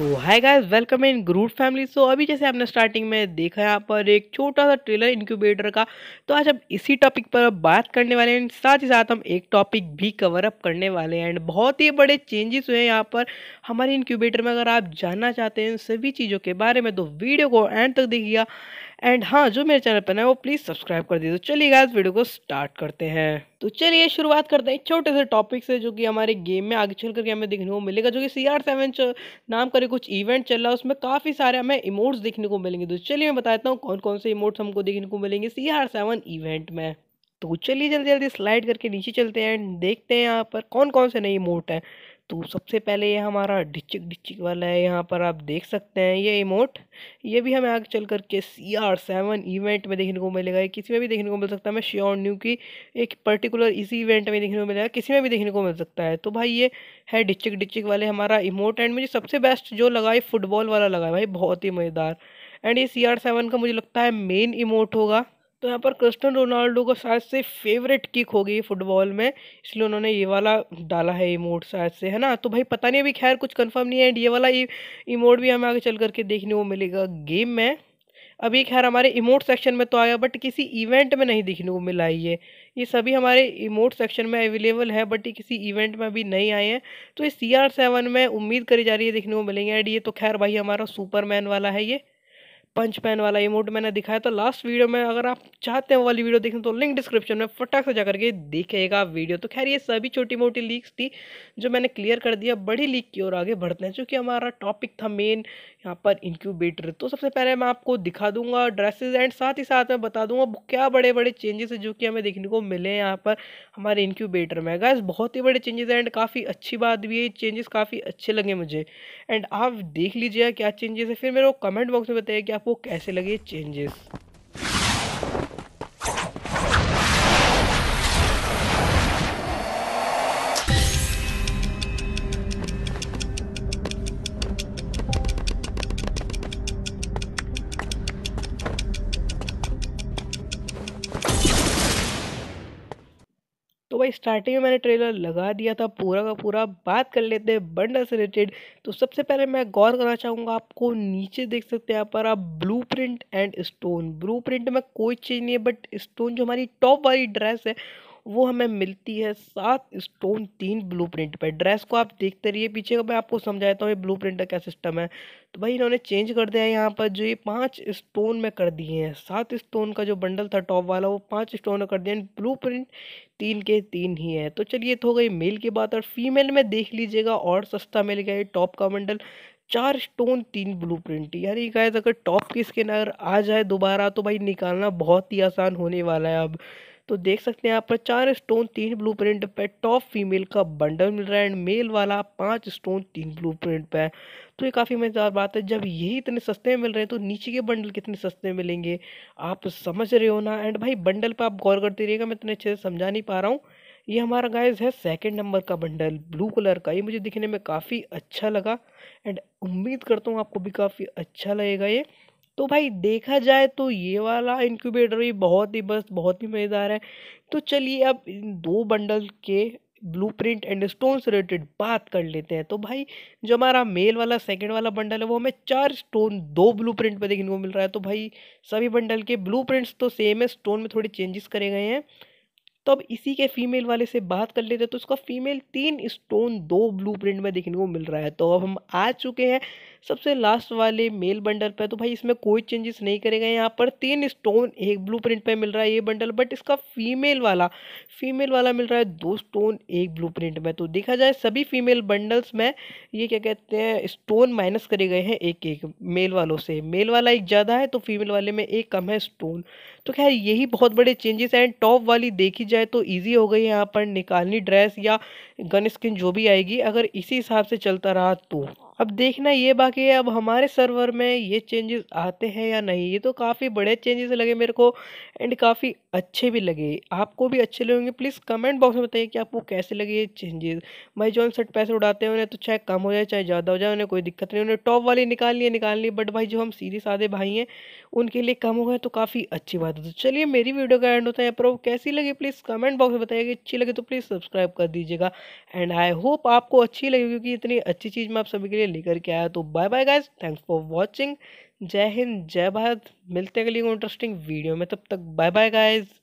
तो hi guys welcome in Groot family so अभी जैसे आपने स्टार्टिंग में देखा यहाँ पर एक छोटा सा ट्रेलर इंक्यूबेटर का तो आज हम इसी टॉपिक पर बात करने वाले हैं साथ ही साथ हम एक टॉपिक भी कवर अप करने वाले हैं एंड बहुत ही बड़े चेंजेस हुए हैं यहाँ पर हमारे इंक्यूबेटर में अगर आप जानना चाहते हैं सभी चीज़ों के बारे में तो वीडियो को एंड तक देखिएगा एंड हाँ जो मेरे चैनल पर है वो प्लीज़ सब्सक्राइब कर दीजिए तो चलिए गाइस वीडियो को स्टार्ट करते हैं तो चलिए शुरुआत करते हैं एक छोटे से टॉपिक से जो कि हमारे गेम में आगे चल करके हमें देखने को मिलेगा जो कि सी आर सेवन नाम करे कुछ इवेंट चल रहा है उसमें काफ़ी सारे हमें इमोट्स देखने को मिलेंगे तो चलिए मैं बताता हूँ कौन कौन से इमोट्स हमको देखने को मिलेंगे सी आर सेवन इवेंट में तो चलिए जल्दी जल्दी स्लाइड करके नीचे चलते हैं एंड देखते हैं यहाँ पर कौन कौन से नए इमोट हैं तो सबसे पहले ये हमारा डिचिक डिचिक वाला है यहाँ पर आप देख सकते हैं ये इमोट ये भी हमें आगे चल करके सी आर सेवन इवेंट में देखने को मिलेगा किसी में भी देखने को मिल सकता है मैं श्योर न्यू की एक पर्टिकुलर इसी इवेंट में देखने को मिलेगा किसी में भी देखने को मिल सकता है तो भाई ये है डिचिक डिचिक वाले हमारा इमोट एंड मुझे सबसे बेस्ट जो लगा है फुटबॉल वाला लगा है भाई बहुत ही मज़ेदार एंड ये सी आर सेवन का मुझे लगता है मेन इमोट होगा तो यहाँ पर क्रिस्टन रोनाल्डो का शायद से फेवरेट किक होगी फुटबॉल में इसलिए उन्होंने ये वाला डाला है इमोट शायद से है ना तो भाई पता नहीं अभी खैर कुछ कंफर्म नहीं है एंड ये वाला इमोट e-, भी हमें आगे चल करके देखने को मिलेगा गेम में अभी खैर हमारे इमोट सेक्शन में तो आया बट किसी इवेंट में नहीं देखने को मिला ये ये सभी हमारे इमोट सेक्शन में अवेलेबल है बट ये किसी इवेंट में अभी नहीं आए हैं तो ये सी आर सेवन में उम्मीद करी जा रही है देखने को मिलेंगे एंड ये तो खैर भाई हमारा सुपरमैन वाला है ये पंच पैन वाला इमोट मैंने दिखाया तो लास्ट वीडियो में अगर आप चाहते हैं वाली वीडियो देखें तो लिंक डिस्क्रिप्शन में फटाक से जाकर के देखेगा वीडियो तो खैर ये सभी छोटी मोटी लीक्स थी जो मैंने क्लियर कर दिया बड़ी लीक की ओर आगे बढ़ते हैं चूँकि हमारा टॉपिक था मेन यहाँ पर इंक्यूबेटर तो सबसे पहले मैं आपको दिखा दूंगा ड्रेसेज एंड साथ ही साथ मैं बता दूंगा क्या बड़े बड़े चेंजेस है जो कि हमें देखने को मिले हैं यहाँ पर हमारे इंक्यूबेटर में गैस बहुत ही बड़े चेंजेस एंड काफ़ी अच्छी बात भी है चेंजेस काफ़ी अच्छे लगे मुझे एंड आप देख लीजिए क्या चेंजेस है फिर मेरे को कमेंट बॉक्स में बताइए कि आपको कैसे लगे चेंजेस भाई स्टार्टिंग में मैंने ट्रेलर लगा दिया था पूरा का पूरा बात कर लेते हैं बंडल से रिलेटेड तो सबसे पहले मैं गौर करना चाहूँगा आपको नीचे देख सकते हैं यहाँ पर आप ब्लू एंड स्टोन ब्लू में कोई चीज़ नहीं है बट स्टोन जो हमारी टॉप वाली ड्रेस है वो हमें मिलती है सात स्टोन तीन ब्लू प्रिंट पर ड्रेस को आप देखते रहिए पीछे का मैं आपको समझाता हूँ ये ब्लू प्रिंट का क्या सिस्टम है तो भाई इन्होंने चेंज कर दिया है यहाँ पर जो ये पाँच स्टोन में कर दिए हैं सात स्टोन का जो बंडल था टॉप वाला वो पाँच स्टोन में कर दिया ब्लू प्रिंट तीन के तीन ही है तो चलिए तो हो गई मेल की बात और फीमेल में देख लीजिएगा और सस्ता मिल गया ये टॉप का बंडल चार स्टोन तीन ब्लू प्रिंट यानी गायद अगर टॉप की स्किन अगर आ जाए दोबारा तो भाई निकालना बहुत ही आसान होने वाला है अब तो देख सकते हैं यहाँ पर चार स्टोन तीन ब्लू प्रिंट पर टॉप फीमेल का बंडल मिल रहा है एंड मेल वाला पाँच स्टोन तीन ब्लू प्रिंट पर है तो ये काफ़ी मज़ेदार बात है जब यही इतने सस्ते में मिल रहे हैं तो नीचे के बंडल कितने सस्ते मिलेंगे आप समझ रहे हो ना एंड भाई बंडल पर आप गौर करते रहिएगा मैं इतने अच्छे से समझा नहीं पा रहा हूँ ये हमारा गाइस है सेकंड नंबर का बंडल ब्लू कलर का ये मुझे दिखने में काफ़ी अच्छा लगा एंड उम्मीद करता हूँ आपको भी काफ़ी अच्छा लगेगा ये तो भाई देखा जाए तो ये वाला इंक्यूबेटर भी बहुत ही बस बहुत ही मज़ेदार है तो चलिए अब इन दो बंडल के ब्लू प्रिंट एंड स्टोन से रिलेटेड बात कर लेते हैं तो भाई जो हमारा मेल वाला सेकेंड वाला बंडल है वो हमें चार स्टोन दो ब्लू प्रिंट पर देखने को मिल रहा है तो भाई सभी बंडल के ब्लू प्रिंट्स तो सेम है स्टोन में थोड़े चेंजेस करे गए हैं तो अब इसी के फीमेल वाले से बात कर लेते हैं तो उसका फीमेल तीन स्टोन दो ब्लू प्रिंट में देखने को मिल रहा है तो अब हम आ चुके हैं सबसे लास्ट वाले मेल बंडल पर तो भाई इसमें कोई चेंजेस नहीं करेगा यहाँ पर तीन स्टोन एक ब्लू प्रिंट पर मिल रहा है ये बंडल बट इसका फीमेल वाला फीमेल वाला मिल रहा है दो स्टोन एक ब्लू प्रिंट में तो देखा जाए सभी फीमेल बंडल्स में ये क्या कहते हैं स्टोन माइनस करे गए हैं एक एक मेल वालों से मेल वाला एक ज़्यादा है तो फीमेल वाले में एक कम है स्टोन तो खैर यही बहुत बड़े चेंजेस हैं टॉप वाली देखी जाए तो ईजी हो गई यहाँ पर निकालनी ड्रेस या गन स्किन जो भी आएगी अगर इसी हिसाब से चलता रहा तो अब देखना ये बाकी है अब हमारे सर्वर में ये चेंजेस आते हैं या नहीं ये तो काफ़ी बड़े चेंजेस लगे मेरे को एंड काफ़ी अच्छे भी लगे आपको भी अच्छे लगेंगे प्लीज़ कमेंट बॉक्स में बताइए कि आपको कैसे लगे ये चेंजेस भाई जो सट पैसे उड़ाते हैं उन्हें तो चाहे कम हो जाए चाहे ज़्यादा हो जाए उन्हें कोई दिक्कत नहीं उन्हें टॉप वाली निकालनी है लिए बट भाई जो हम सीधे साधे भाई हैं उनके लिए कम हो गए तो काफ़ी अच्छी बात है तो चलिए मेरी वीडियो का एंड होता है पर कैसी लगी प्लीज़ कमेंट बॉक्स में बताइए कि अच्छी लगे तो प्लीज़ सब्सक्राइब कर दीजिएगा एंड आई होप आपको अच्छी लगी क्योंकि इतनी अच्छी चीज़ मैं आप सभी के लिए लेकर के आया तो bye bye guys thanks for watching जय हिंद जय भारत मिलते हैं अगली इंटरेस्टिंग वीडियो में तब तक बाय बाय गाइज